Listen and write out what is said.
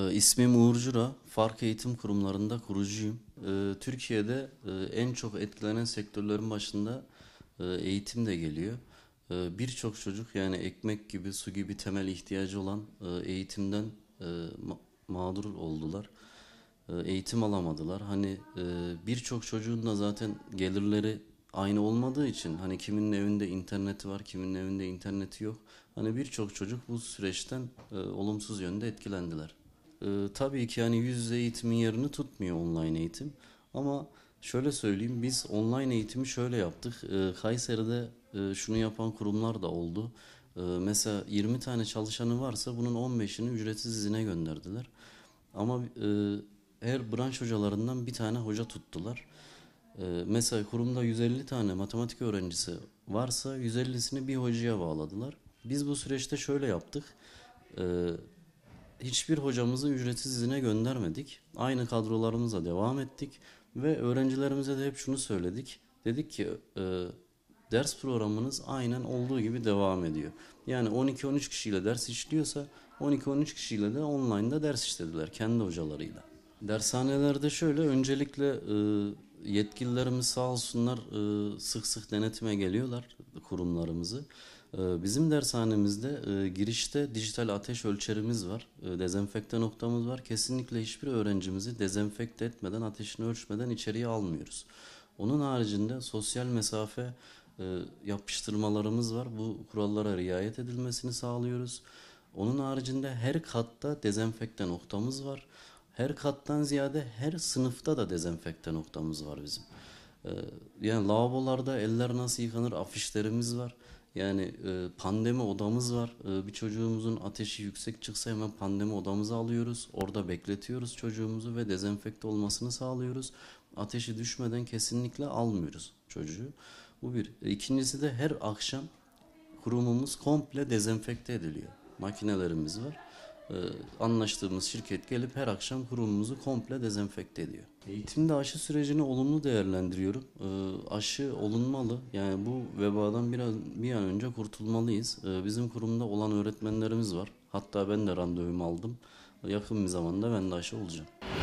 Ee, ismim Uğur Cura, Fark Eğitim Kurumlarında kurucuyum. Ee, Türkiye'de e, en çok etkilenen sektörlerin başında e, eğitim de geliyor. Ee, birçok çocuk yani ekmek gibi, su gibi temel ihtiyacı olan e, eğitimden mağdur oldular. Eğitim alamadılar. Hani birçok çocuğun da zaten gelirleri aynı olmadığı için hani kimin evinde interneti var, kimin evinde interneti yok. Hani birçok çocuk bu süreçten olumsuz yönde etkilendiler. Ee, tabii ki yani yüz yüze eğitimin yerini tutmuyor online eğitim. Ama şöyle söyleyeyim biz online eğitimi şöyle yaptık. E, Kayseri'de e, şunu yapan kurumlar da oldu. E, mesela 20 tane çalışanı varsa bunun 15'ini ücretsiz izine gönderdiler. Ama e, her branş hocalarından bir tane hoca tuttular. E, mesela kurumda 150 tane matematik öğrencisi varsa 150'sini bir hocaya bağladılar. Biz bu süreçte şöyle yaptık. E, hiçbir hocamızı ücretsiz izine göndermedik. Aynı kadrolarımıza devam ettik ve öğrencilerimize de hep şunu söyledik. Dedik ki e, ders programınız aynen olduğu gibi devam ediyor. Yani 12-13 kişiyle ders işliyorsa 12-13 kişiyle de online'da ders işlediler kendi hocalarıyla. Dershanelerde şöyle öncelikle e, yetkililerimiz sağ olsunlar e, sık sık denetime geliyorlar kurumlarımızı. E, bizim dershanemizde e, girişte dijital ateş ölçerimiz var, dezenfekte noktamız var. Kesinlikle hiçbir öğrencimizi dezenfekte etmeden, ateşini ölçmeden içeriye almıyoruz. Onun haricinde sosyal mesafe yapıştırmalarımız var. Bu kurallara riayet edilmesini sağlıyoruz. Onun haricinde her katta dezenfekte noktamız var her kattan ziyade her sınıfta da dezenfekte noktamız var bizim. Ee, yani lavabolarda eller nasıl yıkanır afişlerimiz var. Yani e, pandemi odamız var. E, bir çocuğumuzun ateşi yüksek çıksa hemen pandemi odamızı alıyoruz. Orada bekletiyoruz çocuğumuzu ve dezenfekte olmasını sağlıyoruz. Ateşi düşmeden kesinlikle almıyoruz çocuğu. Bu bir. E, ikincisi de her akşam kurumumuz komple dezenfekte ediliyor. Makinelerimiz var. Ee, anlaştığımız şirket gelip her akşam kurumumuzu komple dezenfekte ediyor. Eğitimde aşı sürecini olumlu değerlendiriyorum. Ee, aşı olunmalı. Yani bu vebadan bir an, bir an önce kurtulmalıyız. Ee, bizim kurumda olan öğretmenlerimiz var. Hatta ben de randevumu aldım. Yakın bir zamanda ben de aşı olacağım.